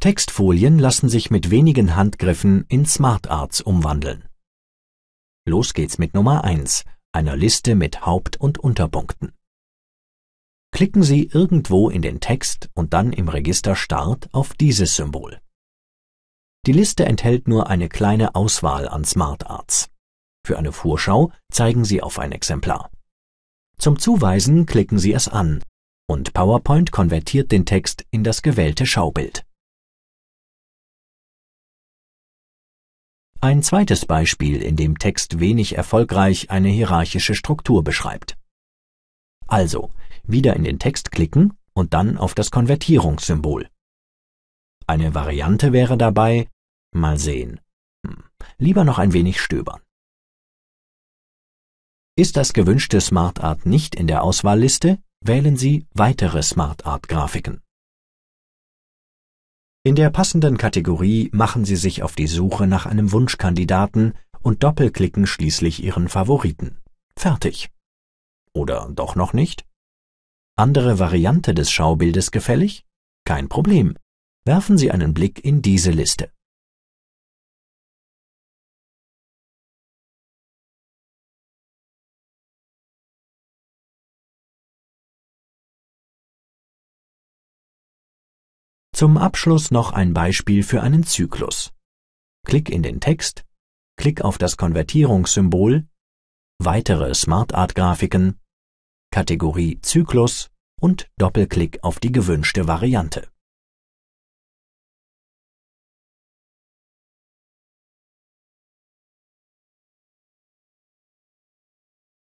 Textfolien lassen sich mit wenigen Handgriffen in Smartarts umwandeln. Los geht's mit Nummer 1, einer Liste mit Haupt- und Unterpunkten. Klicken Sie irgendwo in den Text und dann im Register Start auf dieses Symbol. Die Liste enthält nur eine kleine Auswahl an Smartarts. Für eine Vorschau zeigen Sie auf ein Exemplar. Zum Zuweisen klicken Sie es an und PowerPoint konvertiert den Text in das gewählte Schaubild. Ein zweites Beispiel, in dem Text wenig erfolgreich eine hierarchische Struktur beschreibt. Also, wieder in den Text klicken und dann auf das Konvertierungssymbol. Eine Variante wäre dabei, mal sehen, hm, lieber noch ein wenig stöbern. Ist das gewünschte Smart nicht in der Auswahlliste, wählen Sie weitere Smart Grafiken. In der passenden Kategorie machen Sie sich auf die Suche nach einem Wunschkandidaten und doppelklicken schließlich Ihren Favoriten. Fertig. Oder doch noch nicht? Andere Variante des Schaubildes gefällig? Kein Problem. Werfen Sie einen Blick in diese Liste Zum Abschluss noch ein Beispiel für einen Zyklus. Klick in den Text, Klick auf das Konvertierungssymbol, weitere Smart Art Grafiken, Kategorie Zyklus und Doppelklick auf die gewünschte Variante.